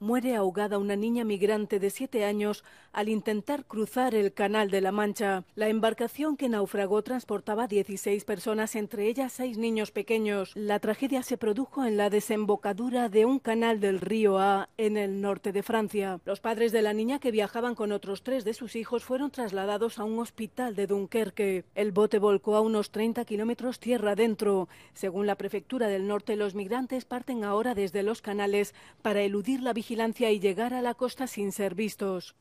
muere ahogada una niña migrante de siete años al intentar cruzar el Canal de la Mancha. La embarcación que naufragó transportaba 16 personas, entre ellas seis niños pequeños. La tragedia se produjo en la desembocadura de un canal del río A, en el norte de Francia. Los padres de la niña que viajaban con otros tres de sus hijos fueron trasladados a un hospital de Dunkerque. El bote volcó a unos 30 kilómetros tierra adentro. Según la prefectura del norte, los migrantes parten ahora desde los canales para eludir la vigilancia vigilancia y llegar a la costa sin ser vistos.